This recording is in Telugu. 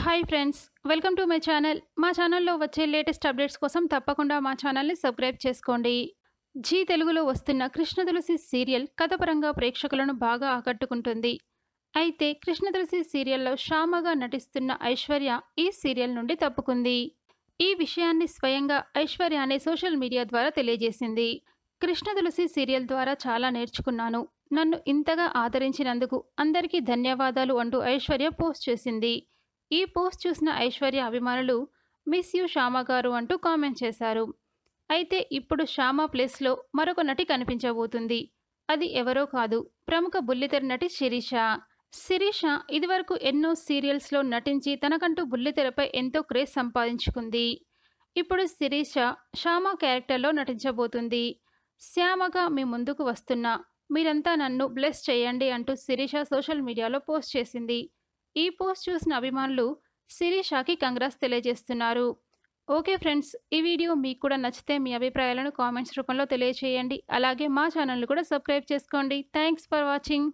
hi friends welcome to my channel మా ఛానల్లో వచ్చే లేటెస్ట్ అప్డేట్స్ కోసం తప్పకుండా మా ఛానల్ని సబ్స్క్రైబ్ చేసుకోండి జీ తెలుగులో వస్తున్న కృష్ణ తులసి సీరియల్ కథపరంగా ప్రేక్షకులను బాగా ఆకట్టుకుంటుంది అయితే కృష్ణ తులసి సీరియల్లో షామగా నటిస్తున్న ఐశ్వర్య ఈ సీరియల్ నుండి తప్పుకుంది ఈ విషయాన్ని స్వయంగా ఐశ్వర్య అనే సోషల్ మీడియా ద్వారా తెలియజేసింది కృష్ణ తులసి సీరియల్ ద్వారా చాలా నేర్చుకున్నాను నన్ను ఇంతగా ఆదరించినందుకు అందరికీ ధన్యవాదాలు అంటూ ఐశ్వర్య పోస్ట్ చేసింది ఈ పోస్ట్ చూసిన ఐశ్వర్య అభిమానులు మిస్ యూ శ్యామ గారు అంటూ కామెంట్ చేశారు అయితే ఇప్పుడు శ్యామ ప్లేస్లో మరొక నటి కనిపించబోతుంది అది ఎవరో కాదు ప్రముఖ బుల్లితెర నటి శిరీష శిరీష ఇదివరకు ఎన్నో సీరియల్స్లో నటించి తనకంటూ బుల్లితెరపై ఎంతో క్రేజ్ సంపాదించుకుంది ఇప్పుడు శిరీష శ్యామ క్యారెక్టర్లో నటించబోతుంది శ్యామగా మీ ముందుకు వస్తున్నా మీరంతా నన్ను బ్లెస్ చేయండి అంటూ శిరీష సోషల్ మీడియాలో పోస్ట్ చేసింది ఈ పోస్ట్ చూసిన అభిమానులు శిరీషాకి కంగ్రాస్ తెలియజేస్తున్నారు ఓకే ఫ్రెండ్స్ ఈ వీడియో మీకు కూడా నచ్చితే మీ అభిప్రాయాలను కామెంట్స్ రూపంలో తెలియజేయండి అలాగే మా ఛానల్ను కూడా సబ్స్క్రైబ్ చేసుకోండి థ్యాంక్స్ ఫర్ వాచింగ్